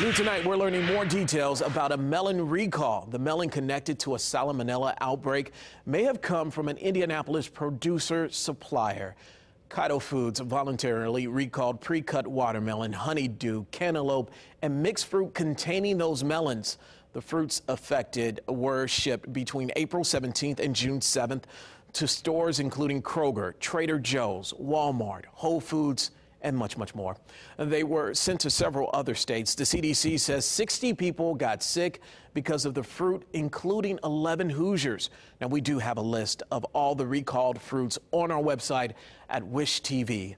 New tonight, we're learning more details about a melon recall. The melon connected to a salmonella outbreak may have come from an Indianapolis producer supplier. Kaito Foods voluntarily recalled pre cut watermelon, honeydew, cantaloupe, and mixed fruit containing those melons. The fruits affected were shipped between April 17th and June 7th to stores including Kroger, Trader Joe's, Walmart, Whole Foods, and much, much more. They were sent to several other states. The CDC says 60 people got sick because of the fruit, including 11 Hoosiers. Now, we do have a list of all the recalled fruits on our website at wishtv.com.